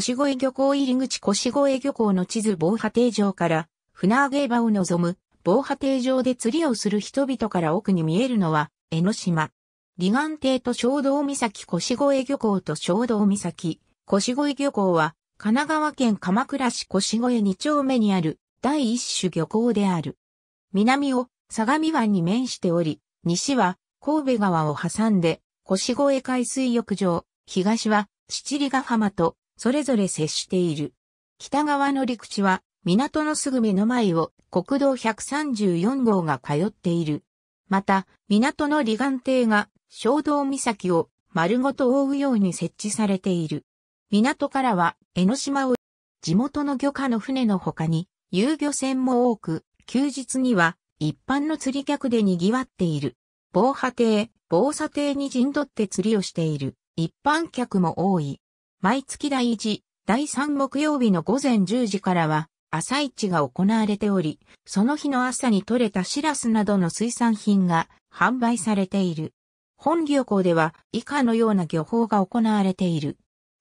越越漁港入口越越漁港の地図防波堤上から、船揚げ場を望む、防波堤上で釣りをする人々から奥に見えるのは、江ノ島。離岸堤と小道岬越越漁港と小道岬、越越漁港は、神奈川県鎌倉市越越2丁目にある、第一種漁港である。南を相模湾に面しており、西は神戸川を挟んで、越越海水浴場、東は七里ヶ浜とそれぞれ接している。北側の陸地は、港のすぐ目の前を国道134号が通っている。また、港の離岸堤が小道岬を丸ごと覆うように設置されている。港からは江ノ島を地元の漁家の船の他に遊漁船も多く、休日には一般の釣り客で賑わっている。防波堤、防砂堤に陣取って釣りをしている一般客も多い。毎月第1、第3木曜日の午前10時からは、朝市が行われており、その日の朝に採れたシラスなどの水産品が販売されている。本漁港では以下のような漁法が行われている。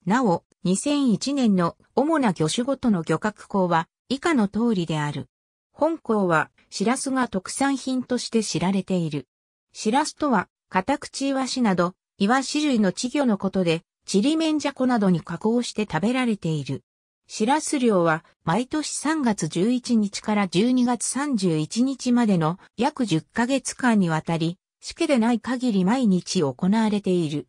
なお、2001年の主な魚種ごとの漁獲港は以下の通りである。本港はシラスが特産品として知られている。シラスとは、カタクチイワシなど、イワシ類の稚魚のことで、チリメンジャコなどに加工して食べられている。シラス漁は毎年3月11日から12月31日までの約10ヶ月間にわたり、しけでない限り毎日行われている。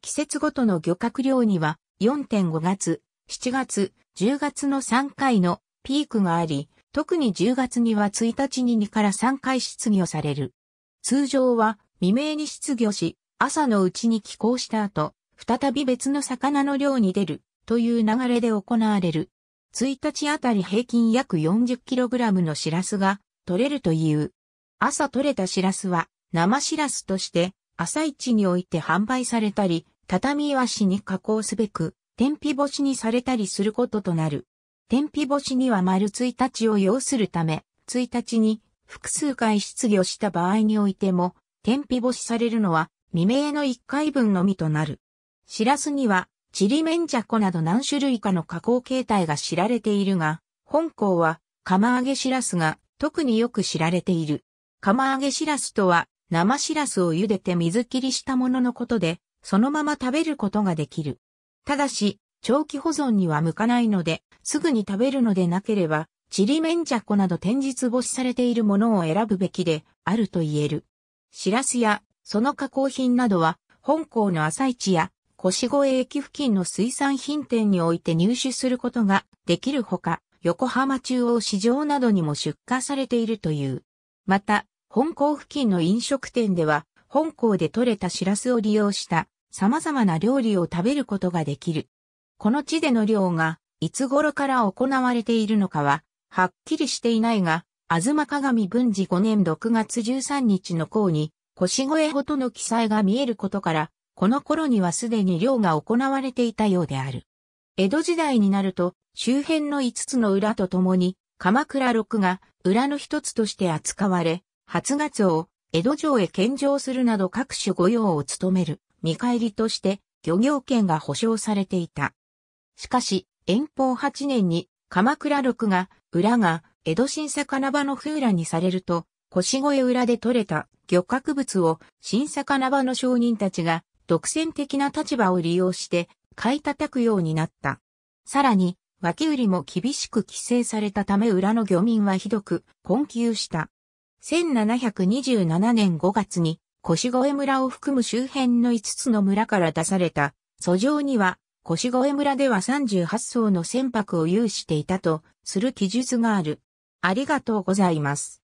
季節ごとの漁獲量には4.5月、7月、10月の3回のピークがあり、特に10月には1日に2から3回失業される。通常は未明に失業し、朝のうちに帰港した後、再び別の魚の漁に出るという流れで行われる。1日あたり平均約 40kg のシラスが取れるという。朝取れたシラスは生シラスとして朝市において販売されたり、畳和紙に加工すべく天日干しにされたりすることとなる。天日干しには丸1日を要するため、1日に複数回失業した場合においても、天日干しされるのは未明の1回分のみとなる。シラスには、チリメンジャコなど何種類かの加工形態が知られているが、本校は釜揚げシラスが特によく知られている。釜揚げシラスとは、生シラスを茹でて水切りしたもののことで、そのまま食べることができる。ただし、長期保存には向かないので、すぐに食べるのでなければ、チリメンジャコなど展示干しされているものを選ぶべきであると言える。シラスや、その加工品などは、本校の朝市や越越駅付近の水産品店において入手することができるほか、横浜中央市場などにも出荷されているという。また、本港付近の飲食店では、本港で採れたシラスを利用した様々な料理を食べることができる。この地での漁が、いつ頃から行われているのかは、はっきりしていないが、あずま鏡文治5年6月13日の項に、腰越ほどの記載が見えることから、この頃にはすでに漁が行われていたようである。江戸時代になると、周辺の5つの裏とともに、鎌倉六が裏の一つとして扱われ、初月を江戸城へ献上するなど各種御用を務める見返りとして漁業権が保障されていた。しかし、遠方8年に鎌倉六が裏が江戸新魚場の風羅にされると、腰越裏で取れた漁獲物を新魚場の商人たちが独占的な立場を利用して買い叩くようになった。さらに、脇売りも厳しく規制されたため裏の漁民はひどく困窮した。1727年5月に腰越村を含む周辺の5つの村から出された訴状には腰越村では38層の船舶を有していたとする記述がある。ありがとうございます。